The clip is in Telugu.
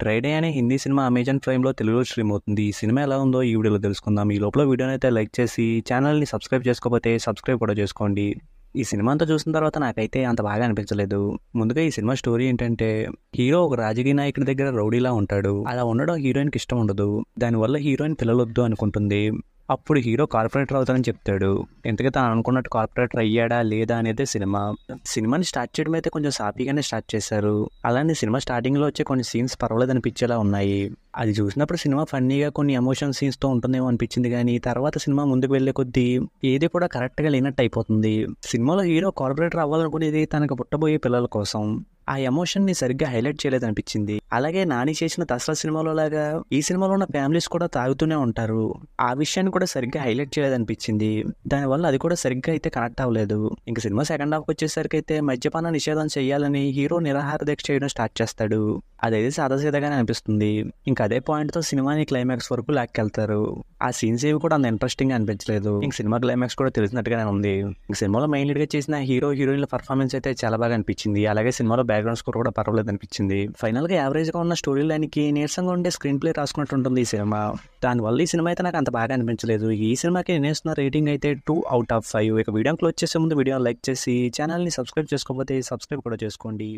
డ్రై డే అనే హిందీ సినిమా అమెజాన్ ప్రైమ్లో తెలుగులో స్ట్రీమ్ అవుతుంది ఈ సినిమా ఎలా ఉందో ఈ వీడియోలో తెలుసుకుందాం ఈ లోపల వీడియోని అయితే లైక్ చేసి ఛానల్ని సబ్స్క్రైబ్ చేసుకోకపోతే సబ్స్క్రైబ్ కూడా చేసుకోండి ఈ సినిమా అంతా చూసిన తర్వాత నాకైతే అంత బాగా అనిపించలేదు ముందుగా ఈ సినిమా స్టోరీ ఏంటంటే హీరో ఒక రాజకీయ నాయకుడి దగ్గర రౌడీలా ఉంటాడు అలా ఉండడం హీరోయిన్కి ఇష్టం ఉండదు దానివల్ల హీరోయిన్ పిల్లలొద్దు అనుకుంటుంది అప్పుడు హీరో కార్పొరేటర్ అవుతానని చెప్తాడు ఎంతగా తను అనుకున్నట్టు కార్పొరేటర్ అయ్యాడా లేదా అనేది సినిమా సినిమాని స్టార్ట్ చేయడం అయితే కొంచెం సాఫీగానే స్టార్ట్ చేశారు అలానే సినిమా స్టార్టింగ్లో వచ్చే కొన్ని సీన్స్ పర్వాలేదు అనిపించేలా ఉన్నాయి అది చూసినప్పుడు సినిమా ఫన్నీగా కొన్ని ఎమోషన్ సీన్స్తో ఉంటుందేమో అనిపించింది కానీ తర్వాత సినిమా ముందుకు వెళ్ళే కొద్దీ ఏది కూడా కరెక్ట్గా లేనట్టు అయిపోతుంది సినిమాలో హీరో కార్పొరేటర్ అవ్వాలనుకునేది తనకు పుట్టబోయే పిల్లల కోసం ఆ ఎమోషన్ని సరిగ్గా హైలైట్ చేయలేదు అనిపించింది అలాగే నాని చేసిన దసరా సినిమాలో లాగా ఈ సినిమాలో ఉన్న ఫ్యామిలీస్ కూడా తాగుతూనే ఉంటారు ఆ విషయాన్ని కూడా సరిగ్గా హైలైట్ చేయలేదు అనిపించింది దానివల్ల అది కూడా సరిగ్గా అయితే కనెక్ట్ అవ్వలేదు ఇంక సినిమా సెకండ్ హాఫ్ వచ్చేసరికి అయితే మద్యపాన నిషేధం చేయాలని హీరో నిరాహార దీక్ష చేయడం స్టార్ట్ చేస్తాడు అదైతే సాదాసీదాగానే అనిపిస్తుంది ఇంకా అదే పాయింట్తో సినిమాని క్లైమాక్స్ వరకు లాక్కెళ్తారు ఆ సీన్స్ ఏవి కూడా అంత ఇంట్రెస్టింగ్ అనిపించలేదు ఇంక సినిమా క్లైమాక్స్ కూడా తెలిసినట్టుగానే ఉంది సినిమాలో మెయిన్ లీడ్గా చేసిన హీరో హీరోయిన్ల పర్ఫార్మెన్స్ అయితే చాలా బాగా అనిపించింది అలాగే సినిమాలో బ్యాక్గ్రౌండ్ స్కోర్ కూడా పర్వాలేదు అనిపించింది ఫైనల్గా యావరేజ్గా ఉన్న స్టోరీ లైన్కి నీరసంగా ఉండే స్క్రీన్ ప్లే రాసుకున్నట్టు ఉంటుంది ఈ సినిమా దానివల్ల ఈ సినిమా అయితే నాకు అంత బాగా అనిపించలేదు ఈ సినిమాకి నేనేస్తున్న రేటింగ్ అయితే టూ అవుట్ ఆఫ్ ఫైవ్ ఇక వీడియో క్లోజ్ చేసే ముందు వీడియో లైక్ చేసి ఛానల్ని సబ్స్క్రైబ్ చేసుకోకపోతే సబ్స్క్రైబ్ కూడా చేసుకోండి